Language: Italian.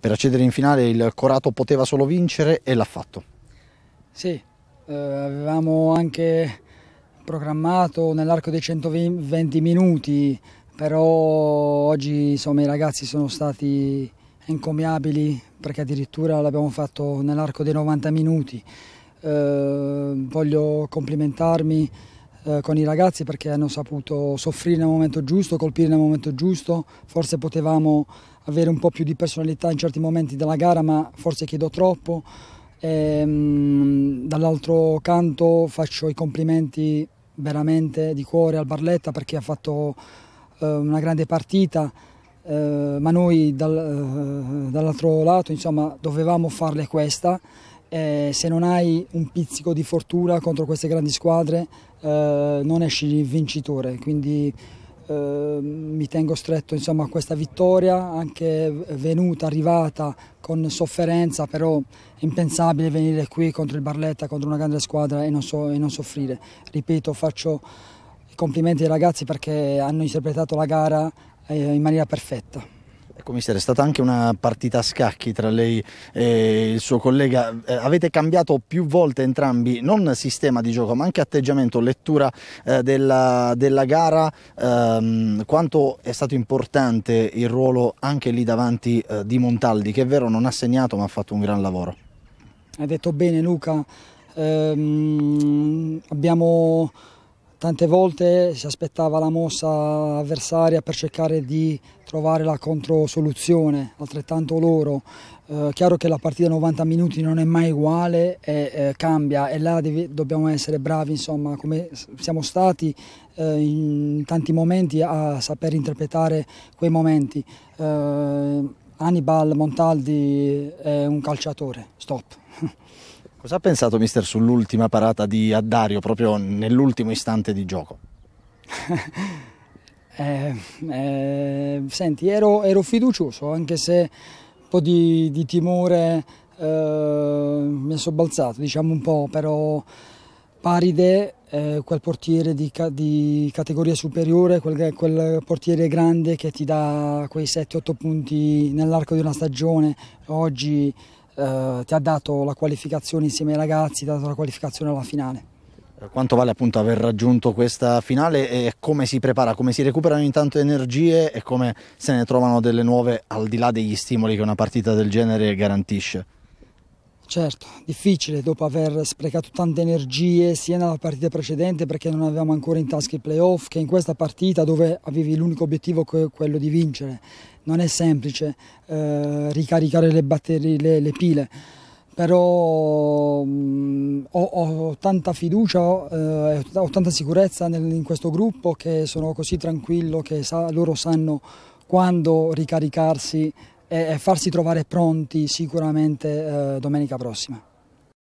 per accedere in finale il Corato poteva solo vincere e l'ha fatto. Sì, eh, avevamo anche programmato nell'arco dei 120 minuti, però oggi insomma, i ragazzi sono stati encomiabili perché addirittura l'abbiamo fatto nell'arco dei 90 minuti. Eh, voglio complimentarmi eh, con i ragazzi perché hanno saputo soffrire nel momento giusto, colpire nel momento giusto, forse potevamo avere un po' più di personalità in certi momenti della gara ma forse chiedo troppo. E, ehm, dall'altro canto faccio i complimenti veramente di cuore al Barletta perché ha fatto eh, una grande partita. Eh, ma noi dal, eh, dall'altro lato insomma, dovevamo farle questa e eh, se non hai un pizzico di fortuna contro queste grandi squadre eh, non esci vincitore, quindi eh, mi tengo stretto insomma, a questa vittoria, anche venuta, arrivata con sofferenza, però è impensabile venire qui contro il Barletta, contro una grande squadra e non, so, e non soffrire. Ripeto, faccio i complimenti ai ragazzi perché hanno interpretato la gara eh, in maniera perfetta. Ecco, eh, mister, è stata anche una partita a scacchi tra lei e il suo collega. Eh, avete cambiato più volte entrambi, non sistema di gioco, ma anche atteggiamento, lettura eh, della, della, gara. Ehm, quanto è stato importante il ruolo anche lì davanti eh, di Montaldi, che è vero non ha segnato, ma ha fatto un gran lavoro. Hai detto bene, Luca. Ehm, abbiamo tante volte si aspettava la mossa avversaria per cercare di trovare la controsoluzione, altrettanto loro. Eh, chiaro che la partita 90 minuti non è mai uguale e eh, cambia e là devi, dobbiamo essere bravi, insomma, come siamo stati eh, in tanti momenti a saper interpretare quei momenti. Eh, Hannibal Montaldi è un calciatore, stop. Cosa ha pensato mister sull'ultima parata di Addario proprio nell'ultimo istante di gioco? Eh, eh, senti, ero, ero, fiducioso, anche se un po' di, di timore eh, mi è sobbalzato, diciamo un po', però Paride, eh, quel portiere di, di, categoria superiore, quel, quel portiere grande che ti dà quei 7-8 punti nell'arco di una stagione, oggi eh, ti ha dato la qualificazione insieme ai ragazzi, ti ha dato la qualificazione alla finale. Quanto vale appunto aver raggiunto questa finale e come si prepara, come si recuperano intanto energie e come se ne trovano delle nuove al di là degli stimoli che una partita del genere garantisce? Certo, difficile dopo aver sprecato tante energie sia nella partita precedente perché non avevamo ancora in tasca i playoff che in questa partita dove avevi l'unico obiettivo che quello di vincere. Non è semplice eh, ricaricare le batterie, le, le pile però mh, mm, ho, ho, tanta fiducia, eh, ho tanta sicurezza nel, in questo gruppo che sono così tranquillo che sa, loro sanno quando ricaricarsi e, e farsi trovare pronti sicuramente eh, domenica prossima.